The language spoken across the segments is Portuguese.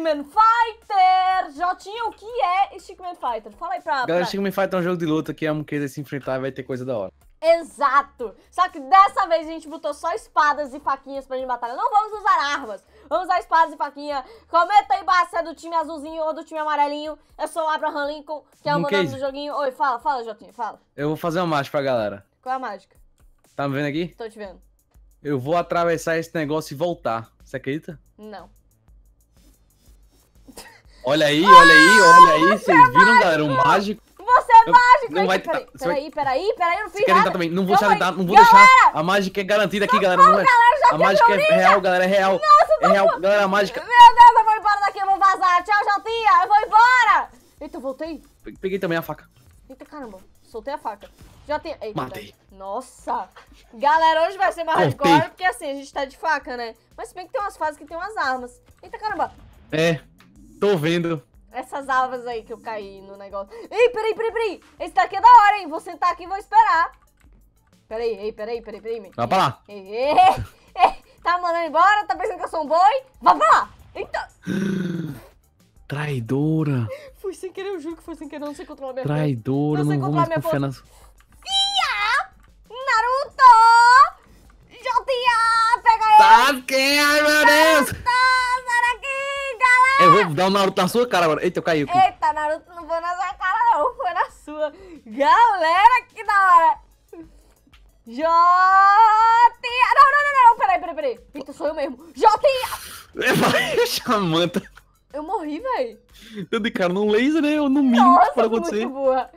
Stickman Fighter! Jotinho, o que é Stickman Fighter? Fala aí pra... Galera, Stickman Fighter é um jogo de luta que é amam querer se enfrentar e vai ter coisa da hora. Exato! Só que dessa vez a gente botou só espadas e faquinhas pra gente batalhar. Não vamos usar armas, vamos usar espadas e faquinha. Comenta aí, Bá, se é do time azulzinho ou do time amarelinho. Eu sou o Abraham Lincoln, que é o meu nome do joguinho. Oi, fala, fala, Jotinho, fala. Eu vou fazer uma mágica pra galera. Qual é a mágica? Tá me vendo aqui? Tô te vendo. Eu vou atravessar esse negócio e voltar. Você acredita? Não. Olha aí, ah, olha aí, olha aí. Vocês é viram, mágico. galera? O mágico. Você é mágico, não vai tentar, peraí, tá- peraí, peraí, peraí, eu não fiz nada. também. Não vou, deixar, não vou galera, deixar. A mágica é garantida aqui, galera. Não é. Galera, a mágica é real, galera. É real. Nossa, é real, galera. A mágica. Meu Deus, eu vou embora daqui, eu vou vazar. Tchau, Jotinha. Eu vou embora. Eita, voltei. Peguei também a faca. Eita, caramba. Soltei a faca. Já tem. Eita, Matei. Nossa! Galera, hoje vai ser mais hardcore, porque assim, a gente tá de faca, né? Mas se bem que tem umas fases que tem umas armas. Eita, caramba! É. Tô vendo. Essas alvas aí que eu caí no negócio. Ei, peraí, peraí, peraí. Esse daqui é da hora, hein? Vou sentar aqui e vou esperar. Peraí, ei, peraí, peraí, peraí. Vai pra lá. Ei, ei, ei, tá mandando embora? Tá pensando que eu sou um boi? Vai pra lá. Então... Traidora. Fui sem querer, eu juro que foi sem querer. Não sei controlar minha Traidora, não, não vou mais confiar nas... Naruto! Jotia! Pega ele! Tá ai meu Deus! Eu vou dar um Naruto na sua cara agora. Eita, eu caí. Eita, Naruto, não foi na sua cara, não. Foi na sua. Galera, que da hora. J... Não, não, não, não. Peraí, peraí, peraí. Eita, sou eu mesmo. J... É, vai, chamanta. Eu morri, velho. Eu de cara no laser, né? Eu no mínimo Nossa, pra acontecer. muito boa.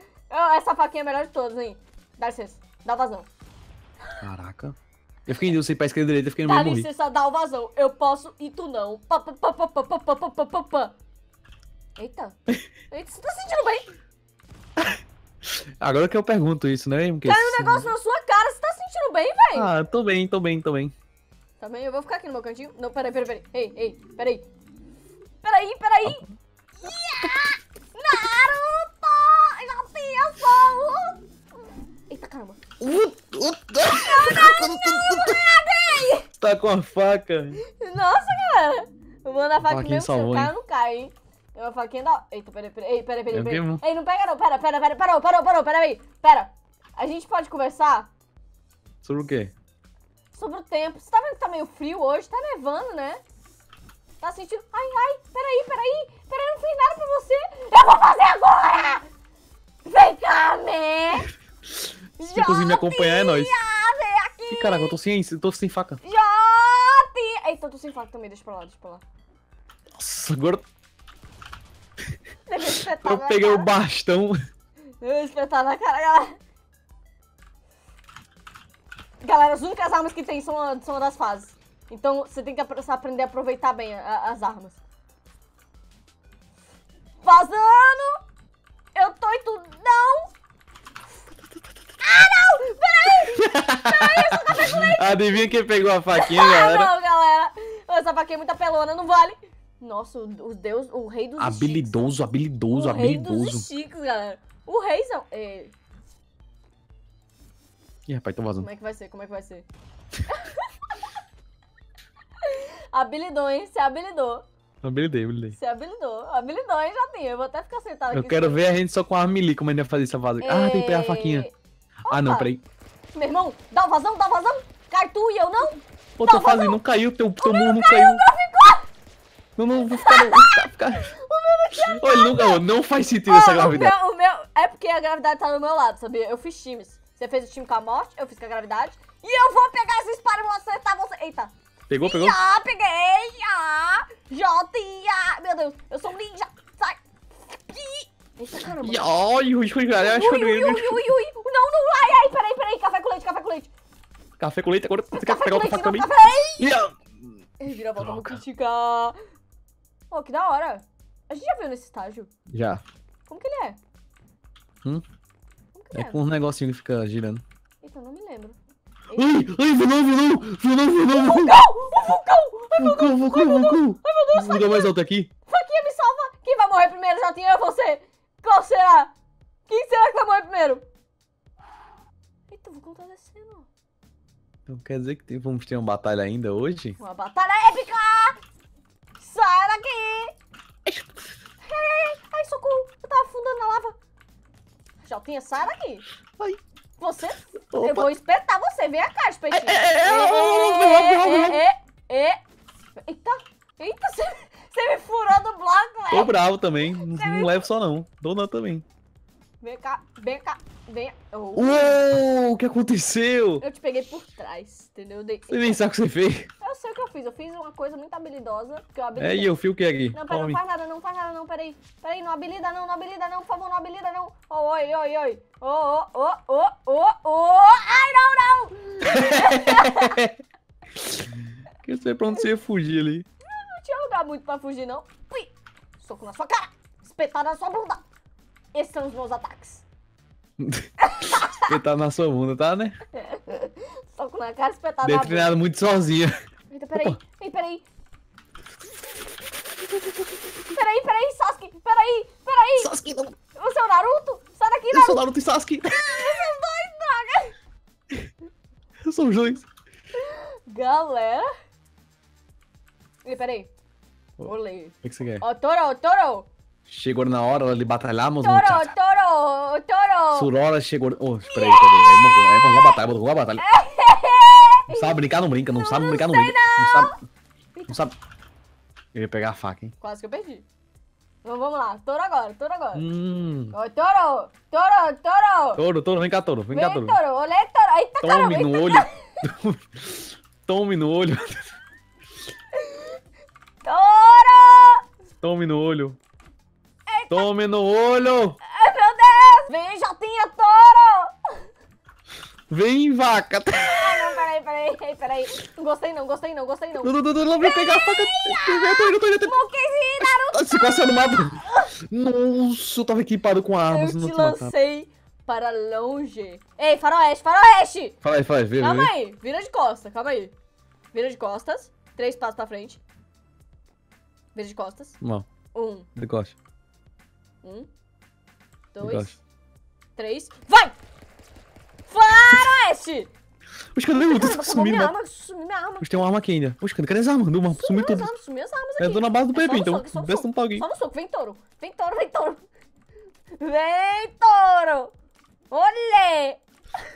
Essa faquinha é a melhor de todas, hein. Dá licença. Dá vazão. Caraca. Eu fiquei em dúvida se pra esquerda e direita, eu fiquei no meio Dá licença, dá o vazão. Eu posso e tu não. Pá, pá, pá, pá, pá, pá, pá, pá, pá, pá. Eita. Eita, você tá sentindo bem? Agora que eu pergunto isso, né? Porque Caiu um negócio na sua cara, você tá sentindo bem, velho? Ah, tô bem, tô bem, tô bem. Tá bem, eu vou ficar aqui no meu cantinho. Não, peraí, peraí, peraí. Ei, ei, peraí. Peraí, peraí. Ah. Naruto! Eu tenho Eita, tá, caramba. Uh, uh, uh, tá com a faca. Nossa, cara. Eu mando a faca mesmo se o cara não cai, hein. É uma faquinha da... Eita, peraí, peraí, peraí, peraí, peraí. Pera. Ei, não pega não, pera, pera, pera, parou, parou, parou, pera aí. Pera, a gente pode conversar? Sobre o quê? Sobre o tempo. Você tá vendo que tá meio frio hoje? Tá nevando, né? Tá sentindo... Ai, ai, peraí, peraí. Peraí, eu não fiz nada pra você. Eu vou fazer agora! Inclusive, me acompanhar é nóis. Ih, caraca, eu tô sem, eu tô sem faca. Jote! Eita, eu tô sem faca também, deixa pra lá, deixa pra lá. Nossa, agora... eu peguei o bastão. Eu espetar na cara, galera. Galera, as únicas armas que tem são, são das fases. Então, você tem que aprender a aproveitar bem a, as armas. Vazando! Eu tô em tudo... Não! Ah, não! Peraí! Peraí, Adivinha quem pegou a faquinha, galera? não, galera. Essa faquinha é muito apelona, não vale. Nossa, o, deus, o rei dos Habilidoso, chiques. habilidoso, o habilidoso. O rei dos chiques, galera. O rei são... É... Ih, rapaz, tô vazando. Como é que vai ser? Como é que vai ser? habilidou, hein? Se habilidou. Habilidei, habilidei. Se habilidou. Habilidou, hein, já tem. Eu vou até ficar sentado eu aqui. Eu quero ver a gente só com a como a gente vai fazer essa vaza. E... Ah, tem que pegar a faquinha. Ah, não, peraí. Meu irmão, dá vazão, dá vazão. Cai tu e eu não. Pô, tô fazendo, não caiu, teu, teu muro não caiu. ficou. Não, não, vou ficar... Vou ficar, o meu não caiu. Olha, é Luca, não faz sentido essa gravidade. O meu, o meu... É porque a gravidade tá do meu lado, sabia? Eu fiz times. Você fez o time com a morte, eu fiz com a gravidade. E eu vou pegar esse espalho e vou acertar você. Eita. Pegou, pegou? Já, peguei, já. Jotinha. Meu Deus, eu sou um ninja. Sai. Eita, caramba. Ai, ui, ui, ui, ui, ui, ui, ui. Não, não, Café com leite, agora você quer pegar outra faca também? volta no criticar. Pô, que da hora. A gente já viu nesse estágio. Já. Como que ele é? Hum? é? é? com um negocinho que fica girando. Eita, eu não me lembro. Ai, ai, vilão, vilão, vilão, vilão, vilão. O vulcão, o vulcão, vulcão, vulcão, vulcão. Ai, meu Deus, Vulcão mais alto aqui. Faquinha, me salva. Quem vai morrer primeiro, Jatinho, é você. Qual será? Quem será que vai morrer primeiro? Eita, o vulcão tá descendo, então quer dizer que vamos ter uma batalha ainda hoje? Uma batalha épica! Sai daqui! Ai, ai, socorro! Eu tava afundando na lava. Jotinha, sai daqui. Ai. Você... Opa. Eu vou espetar você. Vem cá, espetinho. Eita. Eita, você, me furou do bloco, velho. Tô bravo também. não levo só, não. Dou não também. Vem cá, vem cá. Vem. Oh. Uou, o que aconteceu? Eu te peguei por trás, entendeu? dei... Você nem sabe o que você fez. Eu sei o que eu fiz. Eu fiz uma coisa muito habilidosa. Que eu É, e eu fio o que aqui? Não, pera, não faz nada, não faz nada, não. Peraí. Peraí, não habilida, não, não habilida, não. Por favor, não habilida, não. Oh, oi, oi, oi. Oh, oh, oh, oh, oh, oh. Ai, não, não. que sei pra onde você ia fugir ali. Não, não tinha lugar muito pra fugir, não. Pui. Soco na sua cara. Espetada na sua bunda. Esses são os meus ataques. espetado na sua bunda, tá, né? Só com a cara espetada treinado muito sozinha. Eita, peraí, ei, peraí. Peraí, peraí, Sasuke, peraí, peraí. Sasuke, não. Você é o Naruto? Sai daqui, Naruto. Eu sou o Naruto e Sasuke. Vocês dois, droga. Eu sou os dois. Galera. Ei, peraí. Olê. O que, que você quer? Ó, Toro, Toro. Chegou na hora, de lhe batalhamos. Toro, toro, toro. Surora chegou. Oh, espera aí, É morro, é batalha, morro a batalha. Não sabe brincar, não brinca. Não, não sabe brincar, não, brinca. Não. sabe. Não sabe. Eu ia pegar a faca, hein? Quase que eu perdi. Então vamos lá, toro agora, toro agora. Hum. toro, toro. Toro, toro vem cá, toro, vem, vem cá, toro. touro, olê, touro. Eita, Tome caramba, no olho. Tome no olho. Toro. Tome no olho. Tome no olho! Ai, meu Deus! Vem, Jotinha Touro! Vem, vaca! Ah, não, peraí, peraí, peraí. Não gostei não, gostei não, gostei não. Não, não, não, não, vem pegar a faca. Eu tô indo, eu tô indo. Naruto! Ah, se quase no mapa. Nossa, eu tava equipado com armas. Eu te lancei para longe. Ei, faroeste, faroeste! Fala aí, fala aí, vira, Calma aí, vira de costas, calma aí. Vira de costas, três passos pra frente. Vira de costas. Não. Um. De costas. Um, dois, três. Vai! Fora, Oeste! Os caras meu Deus, sumiu, né? Arma, sumiu minha arma. Os tem uma arma aqui ainda. Os cadê as armas? Deu uma, tá sumiu, sumiu Armas, sumiu as armas aqui. Eu tô na base do PP, é então. Desce um pau aqui. Só no soco, vem touro. Vem touro, vem touro. Vem touro! Olê!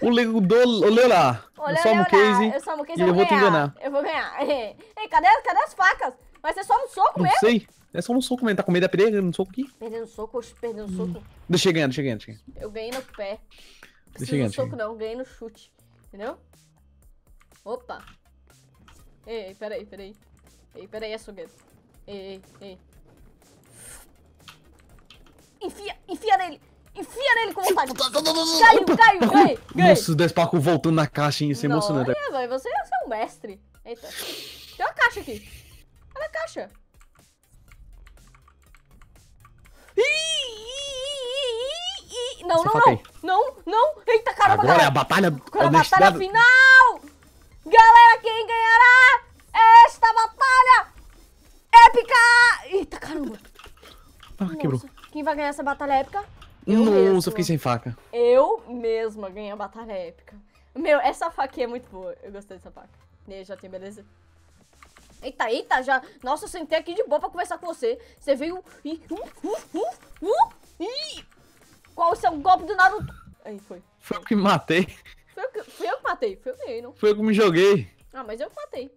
O Lego Olê lá! Olê, eu só no case. Eu só no case, eu, eu vou te enganar. Eu vou ganhar. Ei, cadê, as facas? Vai ser só no soco mesmo? Não sei. É só um soco, mano. Tá com medo da perder no soco aqui? Perdendo soco, oxe, perdendo hum. soco. Deixa eu ganhar, deixa eu ganhar, eu ganhei no pé. Deixa eu ganhar. Não soco não, ganhei no chute. Entendeu? Opa. Ei, ei, peraí, peraí. Ei, peraí, açougueiro. Ei, ei, ei. Enfia, enfia nele. Enfia nele com vontade. Caiu, caiu, caiu. Nossa, os 10 voltando na caixa, hein? Isso é emocionante. É, velho, você, você é um mestre. Eita. Tem uma caixa aqui. Olha a caixa. Não, não, não. Não, não. Eita, caramba. Agora é a batalha. Agora é a batalha final. Galera, quem ganhará esta batalha épica? Eita, caramba. Ah, quebrou. Quem vai ganhar essa batalha épica? Eu Nossa, mesma. fiquei sem faca. Eu mesma ganhei a batalha épica. Meu, essa faquinha é muito boa. Eu gostei dessa faca. E aí, já tem beleza? Eita, eita, já. Nossa, eu sentei aqui de boa pra conversar com você. Você veio. Ih, uh, uh, uh, uh, uh. Qual o seu golpe do Naruto? Aí foi. Foi eu que me matei. Foi eu que, foi eu que matei, foi eu que não? Foi eu que me joguei. Ah, mas eu que matei.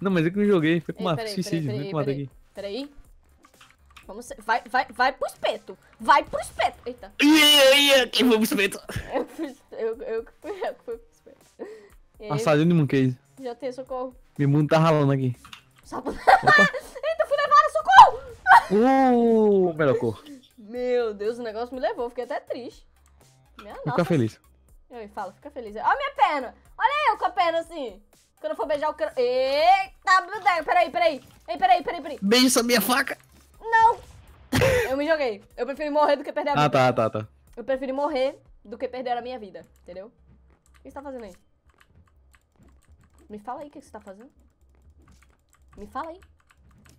Não, mas eu que me joguei, foi com uma suicídio, matei Peraí, Peraí. Vamos, vai, vai, vai pro espeto. Vai pro espeto. Eita. Ia, ia, que foi pro espeto. Eu que fui, eu, eu, fui, eu fui pro espeto. Aí, de Mooncase. Já tem socorro. Meu mundo tá ralando aqui. Sapo. Eita, fui levar socorro! Uh, melhor cor. Meu Deus, o negócio me levou, fiquei até triste. Minha Fica nossa. feliz. Eu falo, fica feliz. Olha a minha perna. Olha eu com a perna assim. Quando eu for beijar o cara. Eita, meu Deus. Peraí, peraí. Ei, peraí, peraí, peraí. Beija essa minha faca. Não. eu me joguei. Eu prefiro morrer do que perder a ah, vida. Ah, tá, tá, tá. Eu prefiro morrer do que perder a minha vida, entendeu? O que você tá fazendo aí? Me fala aí o que você tá fazendo. Me fala aí.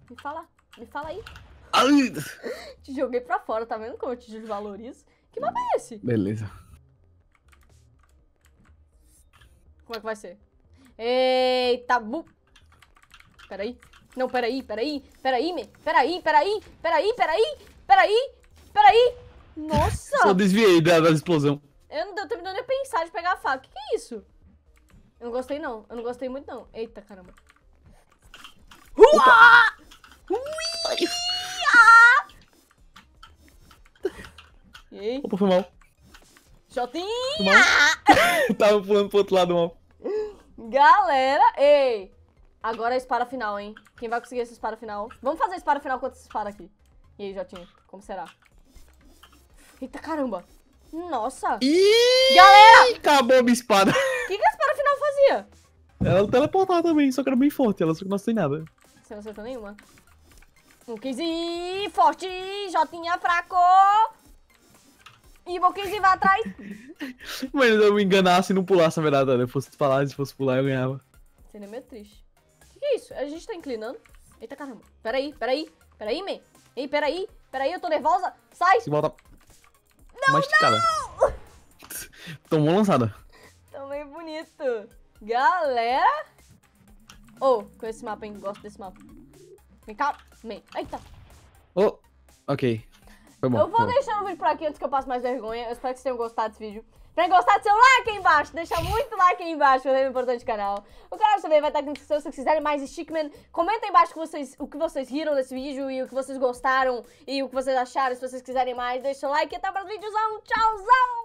Me fala. Me fala aí te joguei pra fora, tá vendo como eu te desvalorizo? Que mapa é esse? Beleza. Como é que vai ser? Eita, bu... Peraí. Não, peraí, peraí, peraí, me... peraí, peraí, peraí, peraí, peraí, peraí. Nossa! Só desviei da, da explosão. Eu não tô terminando de pensar de pegar a faca. O que, que é isso? Eu não gostei, não. Eu não gostei muito, não. Eita, caramba. Uá! Ui! E aí? Opa, foi mal. Jotinha! Tava pulando pro outro lado mal. Galera, ei! Agora é espada final, hein? Quem vai conseguir essa espada final? Vamos fazer a espada final contra essa espada aqui. E aí, Jotinho? Como será? Eita caramba! Nossa! Galera! Acabou a minha espada. O que, que a espada final fazia? Ela teleportava também, só que era bem forte. Ela só que não acertou nada. Você não acertou nenhuma? Boquinzinho, forte, Jotinha fraco. E Boquinzinho vai atrás. Mano, eu me enganasse e não pulasse, na verdade, eu fosse falar, se fosse pular, eu ganhava. Seria meio triste. O que, que é isso? A gente tá inclinando? Eita caramba. Peraí, peraí, peraí, man. Ei, peraí, peraí, eu tô nervosa. Sai! Se volta. Não, Masticada. não! Tomou lançada. Também bonito. Galera! Ô, oh, com esse mapa, hein? Gosto desse mapa. Vem cá. Vem. Eita. Oh, ok. Foi bom. Eu vou deixando o vídeo por aqui antes que eu passe mais vergonha. Eu espero que vocês tenham gostado desse vídeo. Pra gostar do seu like aí embaixo, deixa muito like aí embaixo, é muito importante do canal. O canal também vai estar aqui na descrição se vocês quiserem mais Stickman. Comenta aí embaixo que vocês, o que vocês riram desse vídeo e o que vocês gostaram e o que vocês acharam. Se vocês quiserem mais, deixa o like e até para os vídeos. tchauzão!